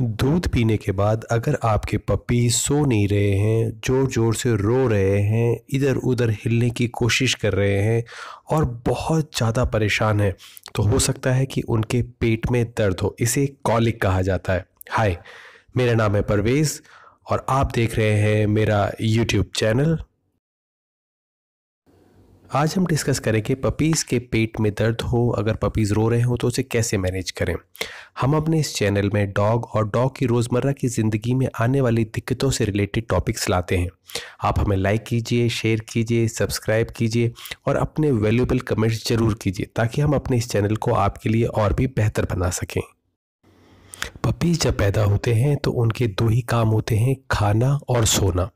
दूध पीने के बाद अगर आपके पपी सो नहीं रहे हैं ज़ोर ज़ोर से रो रहे हैं इधर उधर हिलने की कोशिश कर रहे हैं और बहुत ज़्यादा परेशान है तो हो सकता है कि उनके पेट में दर्द हो इसे कॉलिक कहा जाता है हाय मेरा नाम है परवेज़ और आप देख रहे हैं मेरा यूट्यूब चैनल आज हम डिस्कस करेंगे पपीज़ के पेट में दर्द हो अगर पपीज़ रो रहे हो तो उसे कैसे मैनेज करें हम अपने इस चैनल में डॉग और डॉग की रोज़मर्रा की ज़िंदगी में आने वाली दिक्कतों से रिलेटेड टॉपिक्स लाते हैं आप हमें लाइक कीजिए शेयर कीजिए सब्सक्राइब कीजिए और अपने वैल्यूबल कमेंट्स ज़रूर कीजिए ताकि हम अपने इस चैनल को आपके लिए और भी बेहतर बना सकें पपीज़ जब पैदा होते हैं तो उनके दो ही काम होते हैं खाना और सोना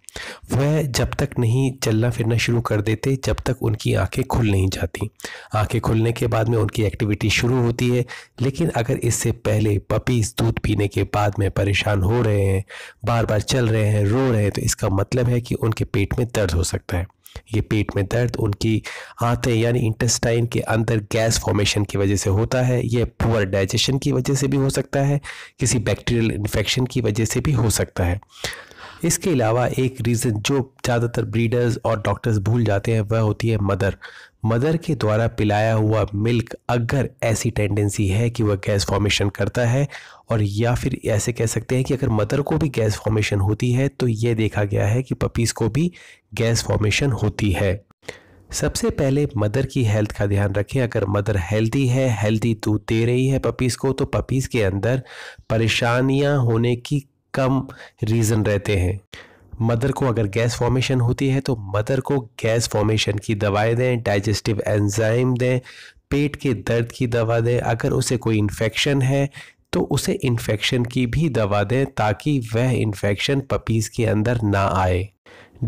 वह जब तक नहीं चलना फिरना शुरू कर देते जब तक उनकी आंखें खुल नहीं जाती आंखें खुलने के बाद में उनकी एक्टिविटी शुरू होती है लेकिन अगर इससे पहले पपीज़ दूध पीने के बाद में परेशान हो रहे हैं बार बार चल रहे हैं रो रहे हैं तो इसका मतलब है कि उनके पेट में दर्द हो सकता है ये पेट में दर्द उनकी आते यानी इंटेस्टाइन के अंदर गैस फॉर्मेशन की वजह से होता है यह पुअर डाइजेशन की वजह से भी हो सकता है किसी बैक्टीरियल इन्फेक्शन की वजह से भी हो सकता है इसके अलावा एक रीज़न जो ज़्यादातर ब्रीडर्स और डॉक्टर्स भूल जाते हैं वह होती है मदर मदर के द्वारा पिलाया हुआ मिल्क अगर ऐसी टेंडेंसी है कि वह गैस फॉर्मेशन करता है और या फिर ऐसे कह सकते हैं कि अगर मदर को भी गैस फॉर्मेशन होती है तो ये देखा गया है कि पपीज़ को भी गैस फॉर्मेशन होती है सबसे पहले मदर की हेल्थ का ध्यान रखें अगर मदर हेल्दी है हेल्दी दूध दे रही है पपीज़ को तो पपीज़ के अंदर परेशानियां होने की कम रीज़न रहते हैं मदर को अगर गैस फॉर्मेशन होती है तो मदर को गैस फॉर्मेशन की दवाएं दें डाइजेस्टिव एंजाइम दें पेट के दर्द की दवा दें अगर उसे कोई इन्फेक्शन है तो उसे इन्फेक्शन की भी दवा दें ताकि वह इन्फेक्शन पपीज़ के अंदर ना आए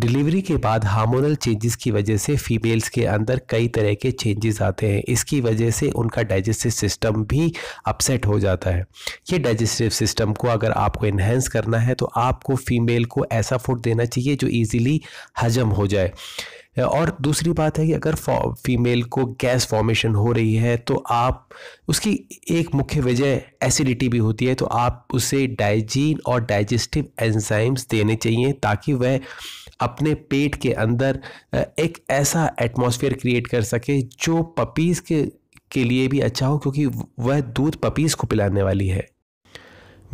डिलीवरी के बाद हार्मोनल चेंजेस की वजह से फीमेल्स के अंदर कई तरह के चेंजेस आते हैं इसकी वजह से उनका डाइजेस्टिव सिस्टम भी अपसेट हो जाता है ये डाइजेस्टिव सिस्टम को अगर आपको इन्हेंस करना है तो आपको फीमेल को ऐसा फूड देना चाहिए जो ईजिली हजम हो जाए और दूसरी बात है कि अगर फीमेल को गैस फॉर्मेशन हो रही है तो आप उसकी एक मुख्य वजह एसिडिटी भी होती है तो आप उसे डाइजीन और डाइजेस्टिव एंजाइम्स देने चाहिए ताकि वह अपने पेट के अंदर एक ऐसा एटमॉस्फेयर क्रिएट कर सके जो पपीज़ के के लिए भी अच्छा हो क्योंकि वह दूध पपीज़ को पिलाने वाली है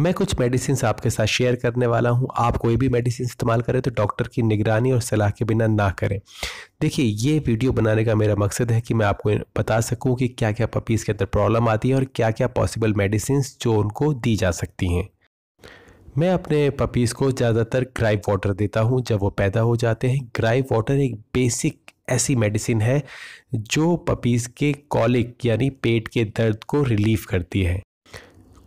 मैं कुछ मेडिसिन आपके साथ शेयर करने वाला हूँ आप कोई भी मेडिसिन इस्तेमाल करें तो डॉक्टर की निगरानी और सलाह के बिना ना करें देखिए ये वीडियो बनाने का मेरा मकसद है कि मैं आपको बता सकूँ कि क्या क्या पपीज़ के अंदर प्रॉब्लम आती है और क्या क्या पॉसिबल मेडिसिन जो उनको दी जा सकती हैं मैं अपने पपीज़ को ज़्यादातर ग्राइव वाटर देता हूँ जब वो पैदा हो जाते हैं ग्राइव वाटर एक बेसिक ऐसी मेडिसिन है जो पपीज़ के कॉलिक यानी पेट के दर्द को रिलीफ करती है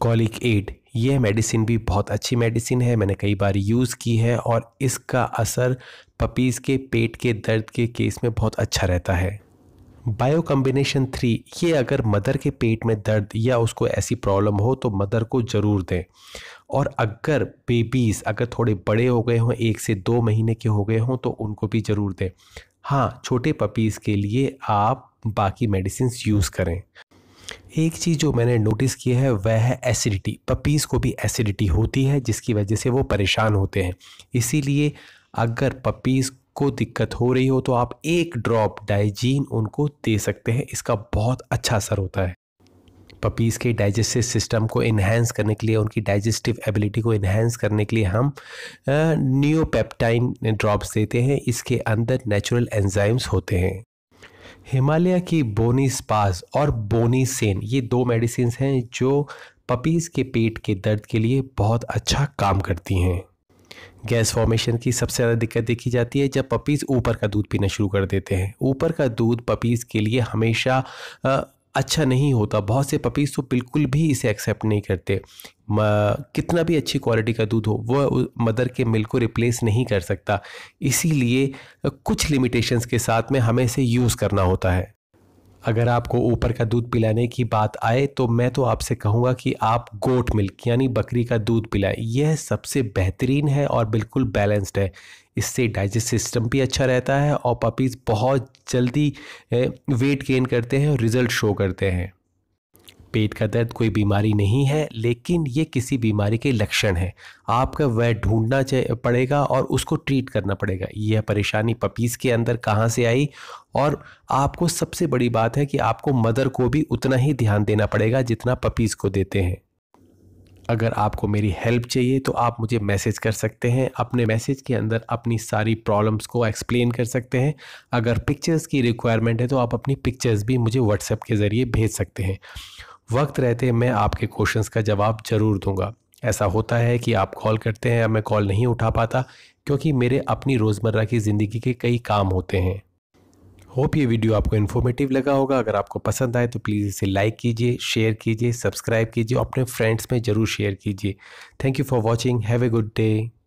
कॉलिक एड यह मेडिसिन भी बहुत अच्छी मेडिसिन है मैंने कई बार यूज़ की है और इसका असर पपीज़ के पेट के दर्द के केस में बहुत अच्छा रहता है बायो कम्बिनेशन थ्री ये अगर मदर के पेट में दर्द या उसको ऐसी प्रॉब्लम हो तो मदर को ज़रूर दें और अगर बेबीज़ अगर थोड़े बड़े हो गए हों एक से दो महीने के हो गए हों तो उनको भी ज़रूर दें हाँ छोटे पपीज़ के लिए आप बाकी मेडिसिन यूज़ करें एक चीज़ जो मैंने नोटिस की है वह है एसिडिटी पपीज़ को भी एसिडिटी होती है जिसकी वजह से वो परेशान होते हैं इसीलिए अगर पपीज़ को दिक्कत हो रही हो तो आप एक ड्रॉप डाइजीन उनको दे सकते हैं इसका बहुत अच्छा असर होता है पपीज़ के डाइजेस्टिव सिस्टम को इन्हेंस करने के लिए उनकी डाइजेस्टिव एबिलिटी को इन्हेंस करने के लिए हम न्यूपेप्टाइन ड्रॉप्स देते हैं इसके अंदर नेचुरल एंजाइम्स होते हैं हिमालय की बोनी स्पास और बोनी सेन ये दो मेडिसिन हैं जो पपीज़ के पेट के दर्द के लिए बहुत अच्छा काम करती हैं गैस फॉर्मेशन की सबसे ज़्यादा दिक्कत देखी जाती है जब पपीज़ ऊपर का दूध पीना शुरू कर देते हैं ऊपर का दूध पपीज़ के लिए हमेशा आ, अच्छा नहीं होता बहुत से पपीज़ तो बिल्कुल भी इसे एक्सेप्ट नहीं करते कितना भी अच्छी क्वालिटी का दूध हो वह मदर के मिल्क को रिप्लेस नहीं कर सकता इसीलिए कुछ लिमिटेशंस के साथ में हमें इसे यूज़ करना होता है अगर आपको ऊपर का दूध पिलाने की बात आए तो मैं तो आपसे कहूँगा कि आप गोट मिल्क यानी बकरी का दूध पिलाएं यह सबसे बेहतरीन है और बिल्कुल बैलेंस्ड है इससे डाइजेस्ट सिस्टम भी अच्छा रहता है और पपीज़ बहुत जल्दी वेट गेन करते हैं और रिज़ल्ट शो करते हैं पेट का दर्द कोई बीमारी नहीं है लेकिन ये किसी बीमारी के लक्षण है आपका वह ढूंढना पड़ेगा और उसको ट्रीट करना पड़ेगा यह परेशानी पपीज़ के अंदर कहाँ से आई और आपको सबसे बड़ी बात है कि आपको मदर को भी उतना ही ध्यान देना पड़ेगा जितना पपीज़ को देते हैं अगर आपको मेरी हेल्प चाहिए तो आप मुझे मैसेज कर सकते हैं अपने मैसेज के अंदर अपनी सारी प्रॉब्लम्स को एक्सप्लेन कर सकते हैं अगर पिक्चर्स की रिक्वायरमेंट है तो आप अपनी पिक्चर्स भी मुझे व्हाट्सएप के ज़रिए भेज सकते हैं वक्त रहते मैं आपके क्वेश्चंस का जवाब जरूर दूंगा ऐसा होता है कि आप कॉल करते हैं या मैं कॉल नहीं उठा पाता क्योंकि मेरे अपनी रोज़मर्रा की ज़िंदगी के कई काम होते हैं होप ये वीडियो आपको इन्फॉर्मेटिव लगा होगा अगर आपको पसंद आए तो प्लीज़ इसे लाइक कीजिए शेयर कीजिए सब्सक्राइब कीजिए अपने फ्रेंड्स में ज़रूर शेयर कीजिए thank you for watching have a good day